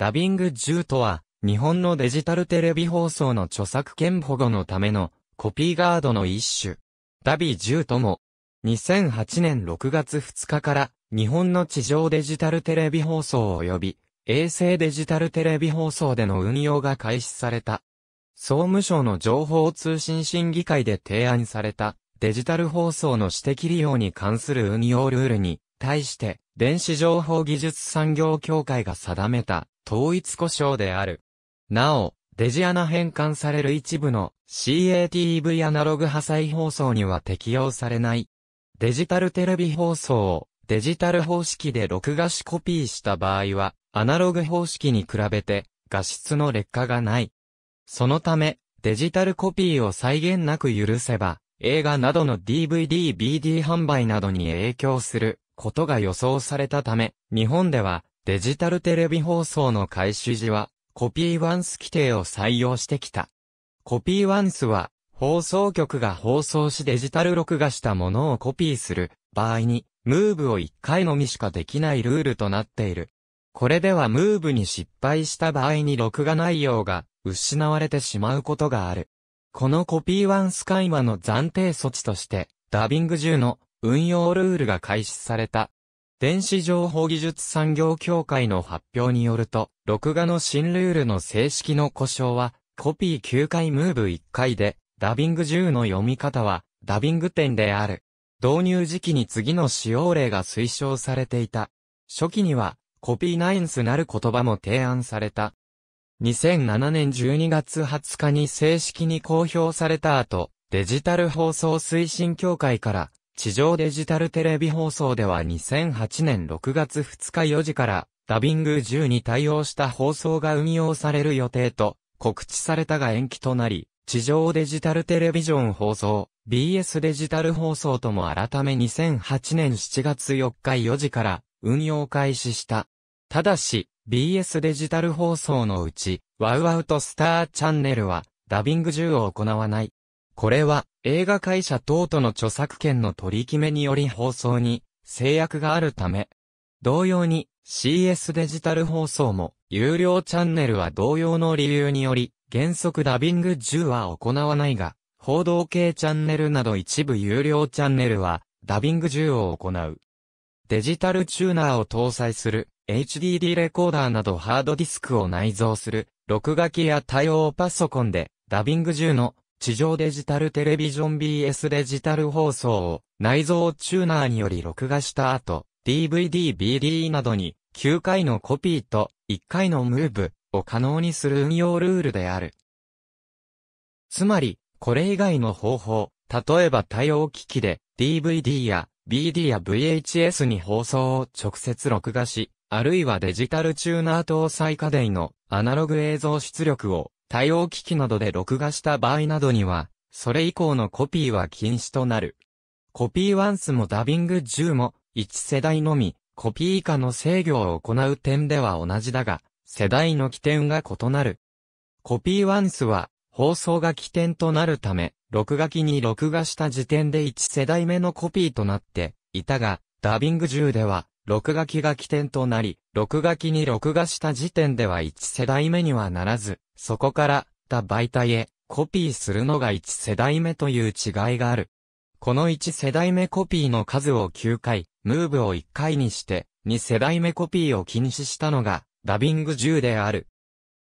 ダビング10とは、日本のデジタルテレビ放送の著作権保護のためのコピーガードの一種。ダビ10とも、2008年6月2日から日本の地上デジタルテレビ放送及び衛星デジタルテレビ放送での運用が開始された。総務省の情報通信審議会で提案されたデジタル放送の私的利用に関する運用ルールに対して電子情報技術産業協会が定めた統一故障である。なお、デジアナ変換される一部の CATV アナログ破砕放送には適用されない。デジタルテレビ放送をデジタル方式で録画しコピーした場合は、アナログ方式に比べて画質の劣化がない。そのため、デジタルコピーを際限なく許せば、映画などの DVD、BD 販売などに影響することが予想されたため、日本ではデジタルテレビ放送の開始時は、コピーワンス規定を採用してきた。コピーワンスは、放送局が放送しデジタル録画したものをコピーする場合に、ムーブを1回のみしかできないルールとなっている。これではムーブに失敗した場合に録画内容が失われてしまうことがある。このコピーワンス会話の暫定措置として、ダビング10の運用ルールが開始された。電子情報技術産業協会の発表によると、録画の新ルールの正式の故障は、コピー9回ムーブ1回で、ダビング10の読み方は、ダビング点である。導入時期に次の使用例が推奨されていた。初期には、コピーナインスなる言葉も提案された。2007年12月20日に正式に公表された後、デジタル放送推進協会から地上デジタルテレビ放送では2008年6月2日4時からダビング10に対応した放送が運用される予定と告知されたが延期となり、地上デジタルテレビジョン放送、BS デジタル放送とも改め2008年7月4日4時から運用開始した。ただし、BS デジタル放送のうち、ワウワウとスターチャンネルは、ダビング10を行わない。これは映画会社等との著作権の取り決めにより放送に制約があるため、同様に CS デジタル放送も有料チャンネルは同様の理由により原則ダビング10は行わないが、報道系チャンネルなど一部有料チャンネルはダビング10を行う。デジタルチューナーを搭載する HDD レコーダーなどハードディスクを内蔵する録画機や対応パソコンでダビング10の地上デジタルテレビジョン BS デジタル放送を内蔵チューナーにより録画した後、DVD、BD などに9回のコピーと1回のムーブを可能にする運用ルールである。つまり、これ以外の方法、例えば対応機器で DVD や BD や VHS に放送を直接録画し、あるいはデジタルチューナー搭載家電のアナログ映像出力を対応機器などで録画した場合などには、それ以降のコピーは禁止となる。コピーワンスもダビング10も、1世代のみ、コピー以下の制御を行う点では同じだが、世代の起点が異なる。コピーワンスは、放送が起点となるため、録画機に録画した時点で1世代目のコピーとなっていたが、ダビング10では、録画機が起点となり、録画機に録画した時点では1世代目にはならず、そこから他媒体へコピーするのが1世代目という違いがある。この1世代目コピーの数を9回、ムーブを1回にして、2世代目コピーを禁止したのが、ダビング10である。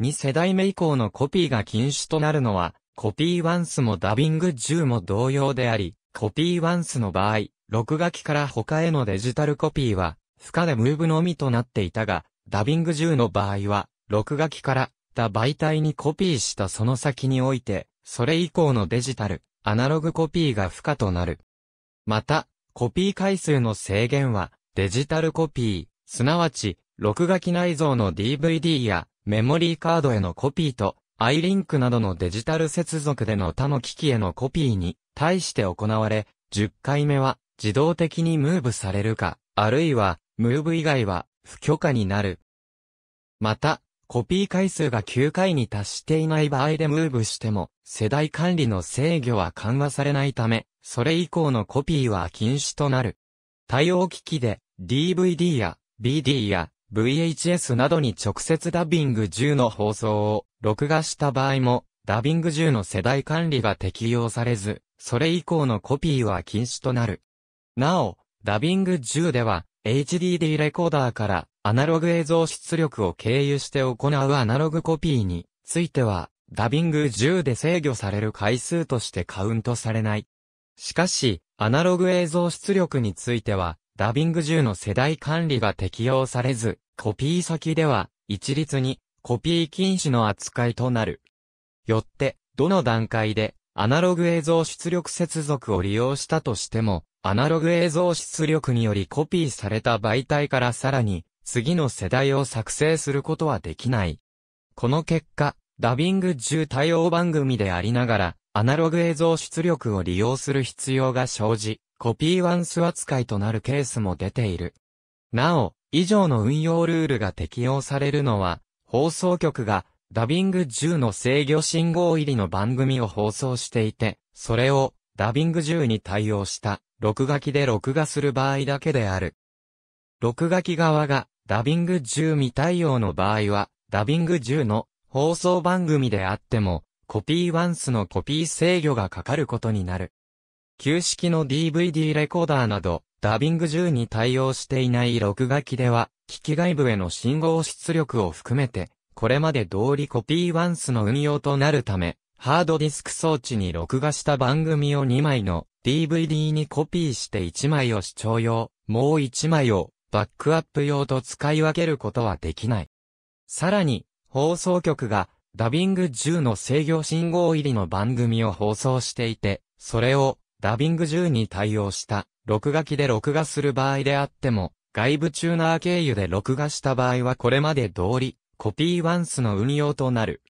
2世代目以降のコピーが禁止となるのは、コピーワンスもダビング10も同様であり、コピーワンスの場合、録画機から他へのデジタルコピーは、負荷でムーブのみとなっていたが、ダビング10の場合は、録画機からった媒体にコピーしたその先において、それ以降のデジタル、アナログコピーが不可となる。また、コピー回数の制限は、デジタルコピー、すなわち、録画機内蔵の DVD やメモリーカードへのコピーと、iLink などのデジタル接続での他の機器へのコピーに対して行われ、10回目は自動的にムーブされるか、あるいは、ムーブ以外は不許可になる。また、コピー回数が9回に達していない場合でムーブしても、世代管理の制御は緩和されないため、それ以降のコピーは禁止となる。対応機器で、DVD や BD や VHS などに直接ダビング10の放送を録画した場合も、ダビング10の世代管理が適用されず、それ以降のコピーは禁止となる。なお、ダビング10では、HDD レコーダーからアナログ映像出力を経由して行うアナログコピーについては、ダビング10で制御される回数としてカウントされない。しかし、アナログ映像出力については、ダビング10の世代管理が適用されず、コピー先では、一律に、コピー禁止の扱いとなる。よって、どの段階で、アナログ映像出力接続を利用したとしても、アナログ映像出力によりコピーされた媒体からさらに、次の世代を作成することはできない。この結果、ダビング中対応番組でありながら、アナログ映像出力を利用する必要が生じ、コピーワンス扱いとなるケースも出ている。なお、以上の運用ルールが適用されるのは、放送局がダビング10の制御信号入りの番組を放送していて、それをダビング10に対応した、録画機で録画する場合だけである。録画機側が、ダビング10未対応の場合は、ダビング10の放送番組であっても、コピーワンスのコピー制御がかかることになる。旧式の DVD レコーダーなど、ダビング10に対応していない録画機では、機器外部への信号出力を含めて、これまで通りコピーワンスの運用となるため、ハードディスク装置に録画した番組を2枚の DVD にコピーして1枚を視聴用、もう1枚をバックアップ用と使い分けることはできない。さらに、放送局がダビング10の制御信号入りの番組を放送していて、それをダビング10に対応した録画機で録画する場合であっても、外部チューナー経由で録画した場合はこれまで通り、コピーワンスの運用となる。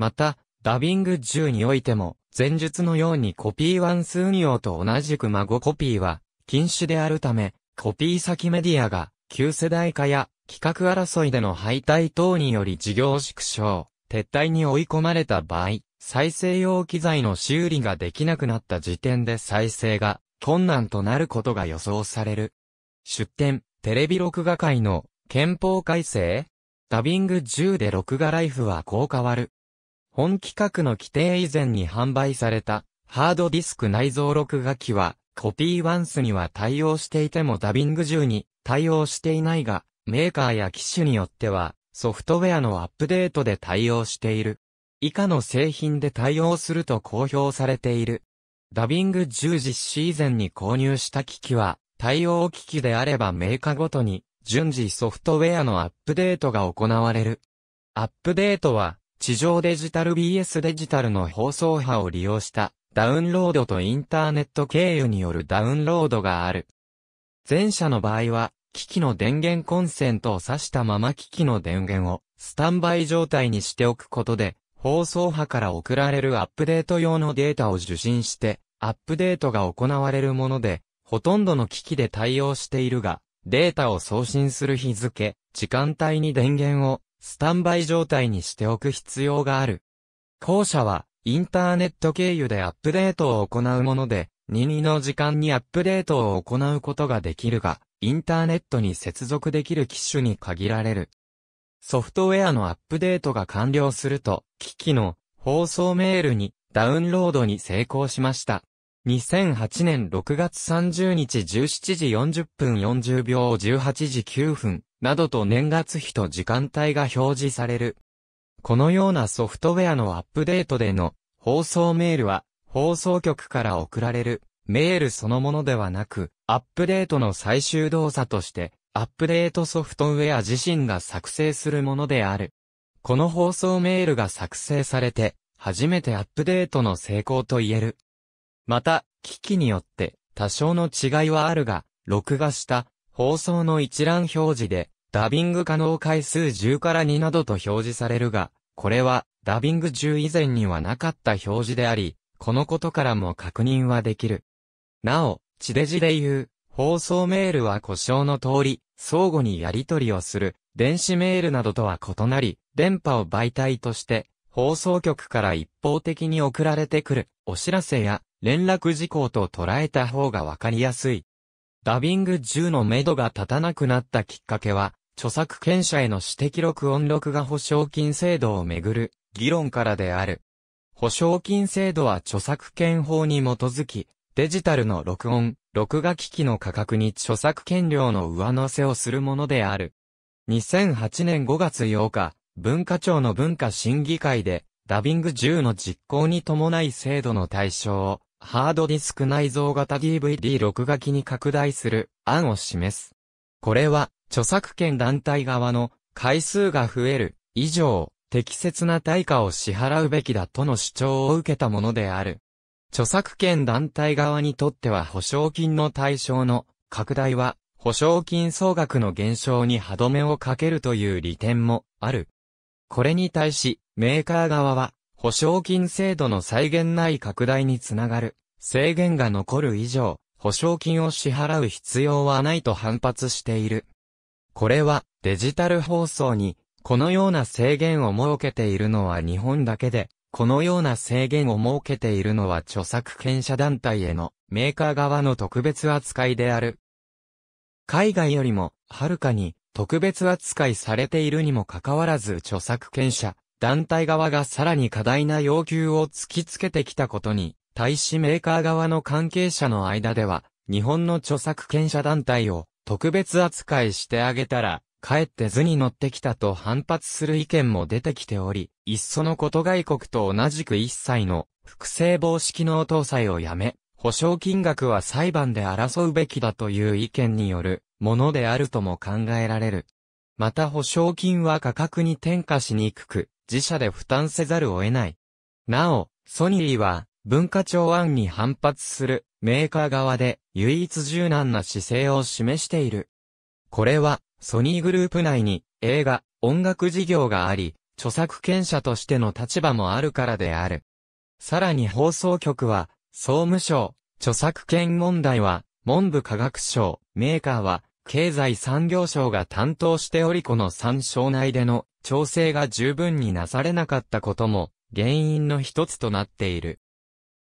また、ダビング10においても、前述のようにコピーワンス運用と同じく孫コピーは禁止であるため、コピー先メディアが旧世代化や企画争いでの敗退等により事業縮小、撤退に追い込まれた場合、再生用機材の修理ができなくなった時点で再生が困難となることが予想される。出展、テレビ録画界の憲法改正ダビング10で録画ライフはこう変わる。本規格の規定以前に販売されたハードディスク内蔵録画機はコピーワンスには対応していてもダビング10に対応していないが、メーカーや機種によってはソフトウェアのアップデートで対応している。以下の製品で対応すると公表されている。ダビング10実施以前に購入した機器は対応機器であればメーカーごとに順次ソフトウェアのアップデートが行われる。アップデートは地上デジタル BS デジタルの放送波を利用したダウンロードとインターネット経由によるダウンロードがある。前者の場合は、機器の電源コンセントを挿したまま機器の電源をスタンバイ状態にしておくことで、放送波から送られるアップデート用のデータを受信して、アップデートが行われるもので、ほとんどの機器で対応しているが、データを送信する日付、時間帯に電源をスタンバイ状態にしておく必要がある。後者は、インターネット経由でアップデートを行うもので、任意の時間にアップデートを行うことができるが、インターネットに接続できる機種に限られる。ソフトウェアのアップデートが完了すると、機器の放送メールにダウンロードに成功しました。2008年6月30日17時40分40秒18時9分などと年月日と時間帯が表示される。このようなソフトウェアのアップデートでの放送メールは放送局から送られるメールそのものではなく、アップデートの最終動作としてアップデートソフトウェア自身が作成するものである。この放送メールが作成されて、初めてアップデートの成功と言える。また、機器によって多少の違いはあるが、録画した放送の一覧表示で、ダビング可能回数10から2などと表示されるが、これは、ダビング10以前にはなかった表示であり、このことからも確認はできる。なお、地デジで言う、放送メールは故障の通り、相互にやり取りをする、電子メールなどとは異なり、電波を媒体として、放送局から一方的に送られてくる、お知らせや、連絡事項と捉えた方がわかりやすい。ダビング10の目処が立たなくなったきっかけは、著作権者への指摘録音録画保証金制度をめぐる議論からである。保証金制度は著作権法に基づき、デジタルの録音、録画機器の価格に著作権料の上乗せをするものである。2008年5月8日、文化庁の文化審議会で、ダビング10の実行に伴い制度の対象をハードディスク内蔵型 DVD 録画機に拡大する案を示す。これは、著作権団体側の回数が増える以上、適切な対価を支払うべきだとの主張を受けたものである。著作権団体側にとっては保証金の対象の拡大は保証金総額の減少に歯止めをかけるという利点もある。これに対しメーカー側は保証金制度の際限ない拡大につながる。制限が残る以上、保証金を支払う必要はないと反発している。これは、デジタル放送に、このような制限を設けているのは日本だけで、このような制限を設けているのは著作権者団体へのメーカー側の特別扱いである。海外よりも、はるかに特別扱いされているにもかかわらず著作権者、団体側がさらに過大な要求を突きつけてきたことに、対しメーカー側の関係者の間では、日本の著作権者団体を特別扱いしてあげたら、かえって図に乗ってきたと反発する意見も出てきており、いっそのこと外国と同じく一切の複製防止機能搭載をやめ、保証金額は裁判で争うべきだという意見によるものであるとも考えられる。また保証金は価格に転嫁しにくく、自社で負担せざるを得ない。なお、ソニーは、文化庁案に反発するメーカー側で唯一柔軟な姿勢を示している。これは、ソニーグループ内に映画、音楽事業があり、著作権者としての立場もあるからである。さらに放送局は、総務省、著作権問題は、文部科学省、メーカーは、経済産業省が担当しておりこの参照内での調整が十分になされなかったことも原因の一つとなっている。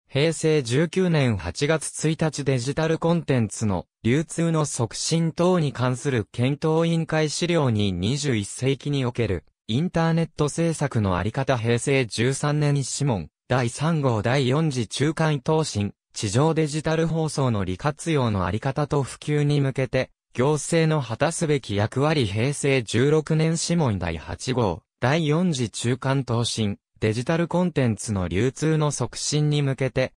平成19年8月1日デジタルコンテンツの流通の促進等に関する検討委員会資料に21世紀におけるインターネット政策のあり方平成13年指紋第3号第4次中間答申地上デジタル放送の利活用のあり方と普及に向けて行政の果たすべき役割平成16年諮問第8号、第4次中間答申、デジタルコンテンツの流通の促進に向けて、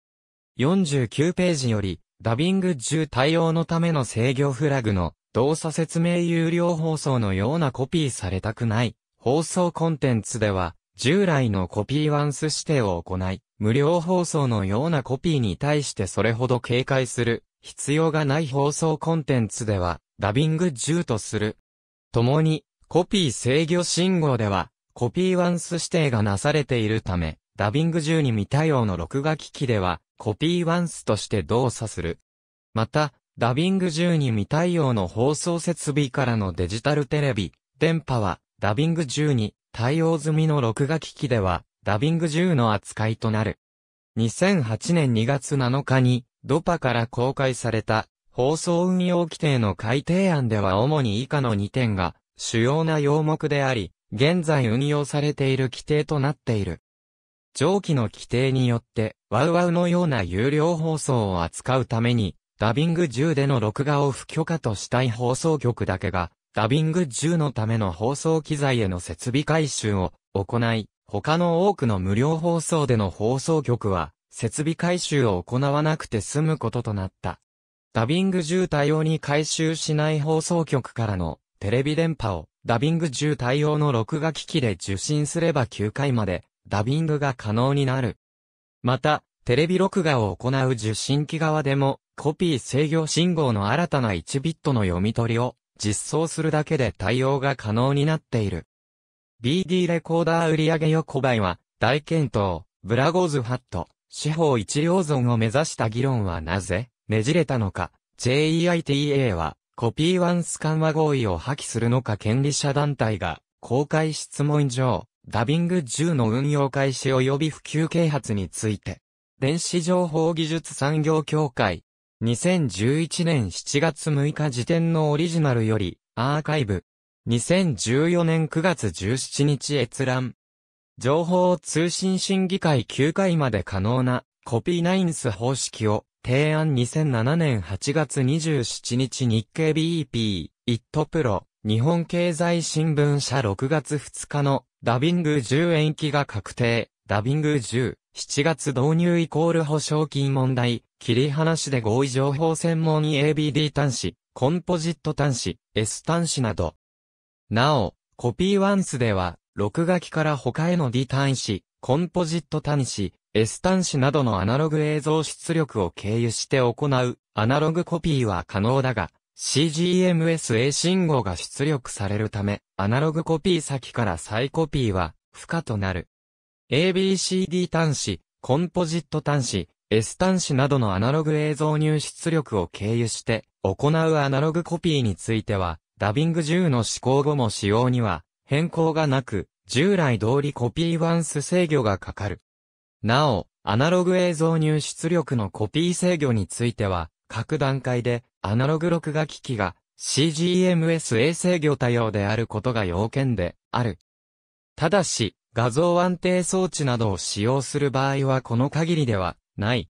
49ページより、ダビング10対応のための制御フラグの動作説明有料放送のようなコピーされたくない放送コンテンツでは従来のコピーワンス指定を行い無料放送のようなコピーに対してそれほど警戒する必要がない放送コンテンツではダビング10とする。共に、コピー制御信号では、コピーワンス指定がなされているため、ダビング10に未対応の録画機器では、コピーワンスとして動作する。また、ダビング10に未対応の放送設備からのデジタルテレビ、電波は、ダビング10に対応済みの録画機器では、ダビング10の扱いとなる。2008年2月7日に、ドパから公開された放送運用規定の改定案では主に以下の2点が主要な要目であり、現在運用されている規定となっている。上記の規定によって、ワウワウのような有料放送を扱うために、ダビング10での録画を不許可としたい放送局だけが、ダビング10のための放送機材への設備改修を行い、他の多くの無料放送での放送局は、設備改修を行わなくて済むこととなった。ダビング10対応に回収しない放送局からのテレビ電波をダビング10対応の録画機器で受信すれば9回までダビングが可能になる。また、テレビ録画を行う受信機側でもコピー制御信号の新たな1ビットの読み取りを実装するだけで対応が可能になっている。BD レコーダー売上横ばいは大検討、ブラゴーズハット、四方一両存を目指した議論はなぜねじれたのか、JEITA は、コピーワンス緩和合意を破棄するのか権利者団体が、公開質問上、ダビング10の運用開始及び普及啓発について、電子情報技術産業協会、2011年7月6日時点のオリジナルより、アーカイブ、2014年9月17日閲覧、情報通信審議会9回まで可能なコピーナインス方式を提案2007年8月27日日経 BEP、イットプロ、日本経済新聞社6月2日のダビング10延期が確定、ダビング10、7月導入イコール保証金問題、切り離しで合意情報専門に ABD 端子、コンポジット端子、S 端子など。なお、コピーワンスでは、録画機から他への D 端子、コンポジット端子、S 端子などのアナログ映像出力を経由して行うアナログコピーは可能だが、CGMSA 信号が出力されるため、アナログコピー先から再コピーは不可となる。ABCD 端子、コンポジット端子、S 端子などのアナログ映像入出力を経由して行うアナログコピーについては、ダビング10の試行後も使用には変更がなく、従来通りコピーワンス制御がかかる。なお、アナログ映像入出力のコピー制御については、各段階でアナログ録画機器が CGMS a 制御対応であることが要件である。ただし、画像安定装置などを使用する場合はこの限りではない。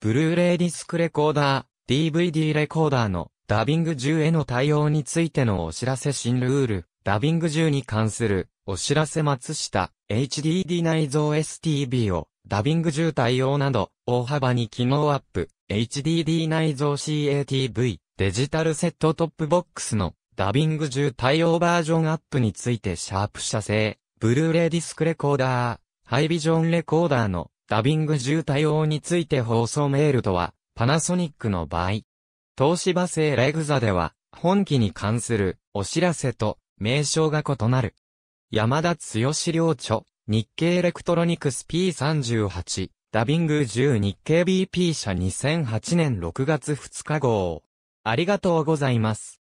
ブルーレイディスクレコーダー、DVD レコーダーのダビング10への対応についてのお知らせ新ルール、ダビング10に関するお知らせ松下、HDD 内蔵 STB を、ダビング渋滞用など、大幅に機能アップ、HDD 内蔵 CATV、デジタルセットトップボックスの、ダビング渋滞応バージョンアップについてシャープ社製、ブルーレイディスクレコーダー、ハイビジョンレコーダーの、ダビング渋滞用について放送メールとは、パナソニックの場合、東芝製レグザでは、本機に関するお知らせと名称が異なる。山田剛領著、日経エレクトロニクス P38、ダビング10日経 BP 社2008年6月2日号。ありがとうございます。